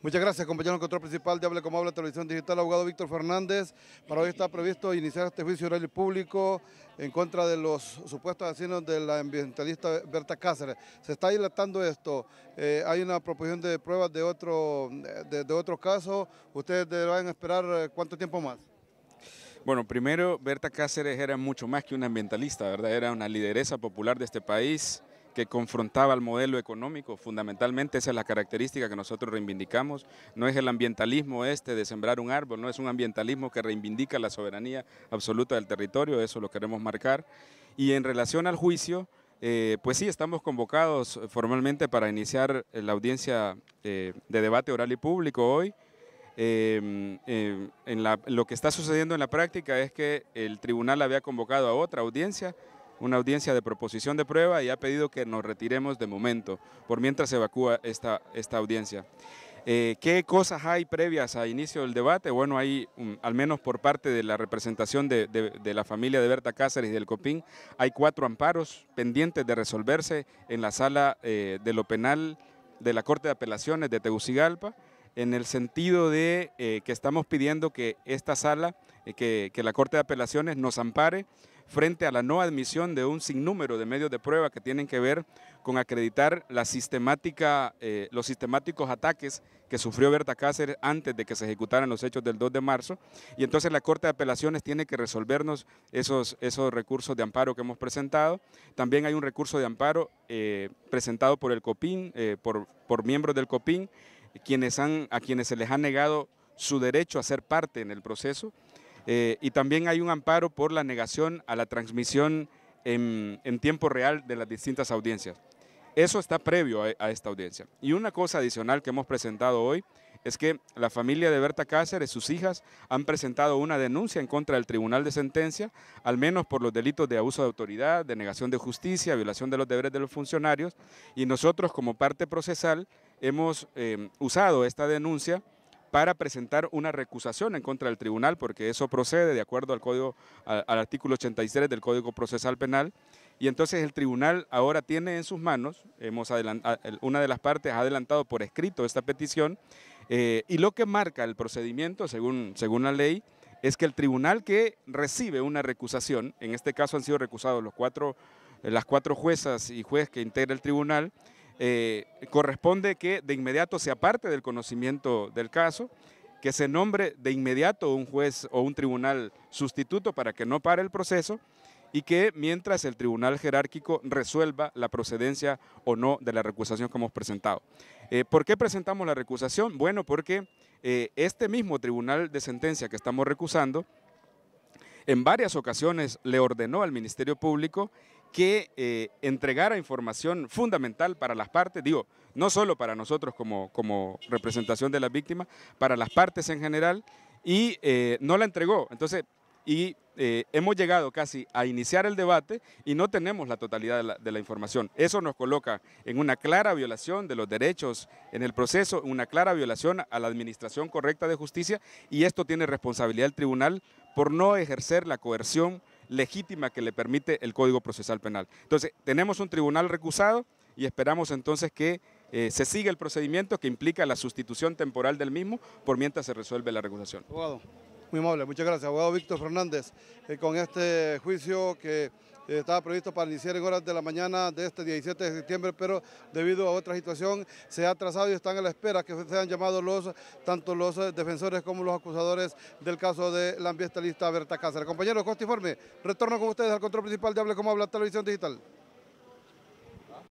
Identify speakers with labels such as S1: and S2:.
S1: Muchas gracias, compañero control principal de Hable Como Habla Televisión Digital, abogado Víctor Fernández. Para hoy está previsto iniciar este juicio oral y público en contra de los supuestos asesinos de la ambientalista Berta Cáceres. Se está dilatando esto. Eh, hay una proposición de pruebas de otro, de, de otro caso. ¿Ustedes deberán esperar eh, cuánto tiempo más?
S2: Bueno, primero, Berta Cáceres era mucho más que una ambientalista, ¿verdad? Era una lideresa popular de este país, que confrontaba al modelo económico. Fundamentalmente esa es la característica que nosotros reivindicamos. No es el ambientalismo este de sembrar un árbol, no es un ambientalismo que reivindica la soberanía absoluta del territorio, eso lo queremos marcar. Y en relación al juicio, eh, pues sí, estamos convocados formalmente para iniciar eh, la audiencia eh, de debate oral y público hoy. Em, em, en lo que está sucediendo en la práctica es que el tribunal había convocado a otra audiencia una audiencia de proposición de prueba y ha pedido que nos retiremos de momento, por mientras se evacúa esta, esta audiencia. Eh, ¿Qué cosas hay previas a inicio del debate? Bueno, hay, mm, al menos por parte de la representación de, la familia de Berta Cáceres y del COPIN, hay cuatro amparos pendientes de resolverse en la sala eh, de lo penal de la Corte de Apelaciones de Tegucigalpa, en el sentido de eh, que estamos pidiendo que esta sala, que, que la Corte de Apelaciones nos ampare frente a la no admisión de un sinnúmero de medios de prueba que tienen que ver con acreditar eh, los sistemáticos ataques que sufrió Berta Cáceres antes de que se ejecutaran los hechos del 2 de marzo. Y entonces la Corte de Apelaciones tiene que resolvernos esos, esos recursos de amparo que hemos presentado. También hay un recurso de amparo eh, presentado por el COPIN, eh, por, por, miembros del COPIN, quienes han, a quienes se les ha negado su derecho a ser parte en el proceso. Eh, y también hay un amparo por la negación a la transmisión en, tiempo real de las distintas audiencias. Eso está previo a, esta audiencia. Y una cosa adicional que hemos presentado hoy es que la familia de Berta Cáceres, sus hijas, han presentado una denuncia en contra del Tribunal de Sentencia, al menos por los delitos de abuso de autoridad, de negación de justicia, violación de los deberes de los funcionarios, y nosotros como parte procesal hemos eh, usado esta denuncia para presentar una recusación en contra del tribunal, porque eso procede de acuerdo al, código, al, artículo 83 del Código Procesal Penal. Y entonces el tribunal ahora tiene en sus manos, hemos una de las partes ha adelantado por escrito esta petición, eh, y lo que marca el procedimiento, según, según la ley, es que el tribunal que recibe una recusación, en este caso han sido recusados los cuatro, las cuatro juezas y juez que integra el tribunal, eh, corresponde que de inmediato se aparte del conocimiento del caso, que se nombre de inmediato un juez o un tribunal sustituto para que no pare el proceso y que mientras el tribunal jerárquico resuelva la procedencia o no de la recusación que hemos presentado. Eh, ¿Por qué presentamos la recusación? Bueno, porque eh, este mismo tribunal de sentencia que estamos recusando en varias ocasiones le ordenó al Ministerio Público que eh, entregara información fundamental para las partes, digo, no solo para nosotros como, representación de las víctimas, para las partes en general, y eh, no la entregó. Entonces, y eh, hemos llegado casi a iniciar el debate y no tenemos la totalidad de la, información. Eso nos coloca en una clara violación de los derechos en el proceso, una clara violación a la administración correcta de justicia y esto tiene responsabilidad el tribunal por no ejercer la coerción legítima que le permite el Código Procesal Penal. Entonces, tenemos un tribunal recusado y esperamos entonces que eh, se siga el procedimiento que implica la sustitución temporal del mismo por mientras se resuelve la recusación.
S1: Muy amable, muchas gracias. Abogado Víctor Fernández, eh, con este juicio que eh, estaba previsto para iniciar en horas de la mañana de este 17 de septiembre, pero debido a otra situación se ha atrasado y están a la espera que sean llamados los, tanto los eh, defensores como los acusadores del caso de la ambientalista Berta Cáceres. Compañeros, informe retorno con ustedes al control principal de Hable Como Habla Televisión Digital.